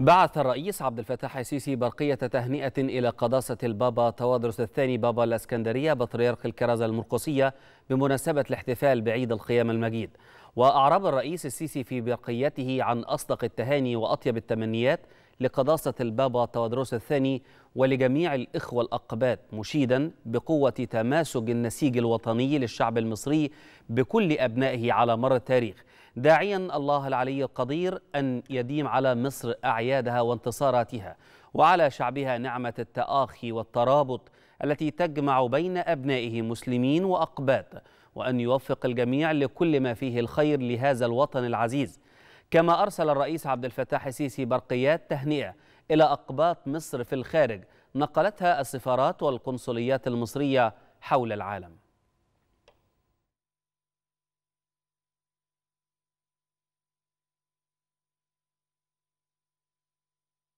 بعث الرئيس عبد الفتاح السيسي برقية تهنئة إلى قداسة البابا توادرس الثاني بابا الإسكندرية بطريرك الكرازة المرقسية بمناسبة الاحتفال بعيد القيامة المجيد وأعرب الرئيس السيسي في برقيته عن أصدق التهاني وأطيب التمنيات لقداسة البابا توادرس الثاني ولجميع الإخوة الأقباط مشيدا بقوة تماسك النسيج الوطني للشعب المصري بكل أبنائه على مر التاريخ داعيا الله العلي القدير أن يديم على مصر أعيادها وانتصاراتها وعلى شعبها نعمة التآخي والترابط التي تجمع بين أبنائه مسلمين وأقباط وأن يوفق الجميع لكل ما فيه الخير لهذا الوطن العزيز كما أرسل الرئيس عبد الفتاح السيسي برقيات تهنئة إلى أقباط مصر في الخارج نقلتها السفارات والقنصليات المصرية حول العالم